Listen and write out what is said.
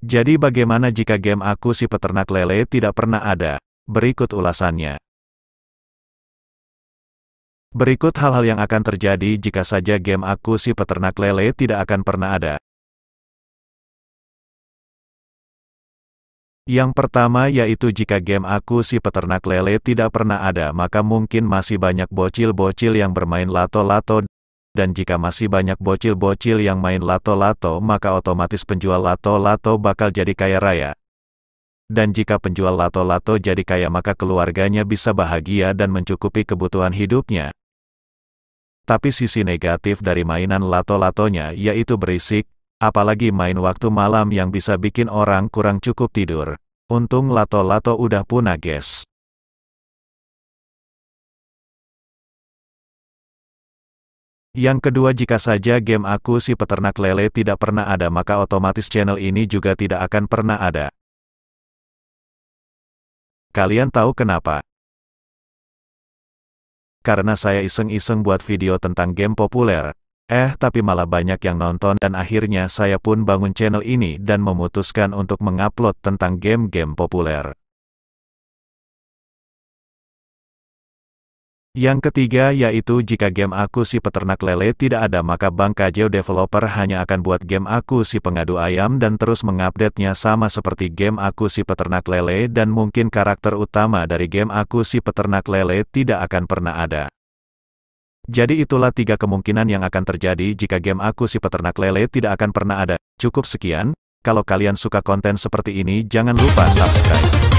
Jadi bagaimana jika game aku si peternak lele tidak pernah ada? Berikut ulasannya. Berikut hal-hal yang akan terjadi jika saja game aku si peternak lele tidak akan pernah ada. Yang pertama yaitu jika game aku si peternak lele tidak pernah ada maka mungkin masih banyak bocil-bocil yang bermain lato-lato dan jika masih banyak bocil-bocil yang main lato-lato maka otomatis penjual lato-lato bakal jadi kaya raya. Dan jika penjual lato-lato jadi kaya maka keluarganya bisa bahagia dan mencukupi kebutuhan hidupnya. Tapi sisi negatif dari mainan lato-latonya yaitu berisik, apalagi main waktu malam yang bisa bikin orang kurang cukup tidur. Untung lato-lato udah punah guys. Yang kedua jika saja game aku si peternak lele tidak pernah ada maka otomatis channel ini juga tidak akan pernah ada. Kalian tahu kenapa? Karena saya iseng-iseng buat video tentang game populer. Eh tapi malah banyak yang nonton dan akhirnya saya pun bangun channel ini dan memutuskan untuk mengupload tentang game-game populer. Yang ketiga yaitu jika game aku si peternak lele tidak ada maka Bang Kajeo developer hanya akan buat game aku si pengadu ayam dan terus mengupdate-nya sama seperti game aku si peternak lele dan mungkin karakter utama dari game aku si peternak lele tidak akan pernah ada. Jadi itulah tiga kemungkinan yang akan terjadi jika game aku si peternak lele tidak akan pernah ada. Cukup sekian, kalau kalian suka konten seperti ini jangan lupa subscribe.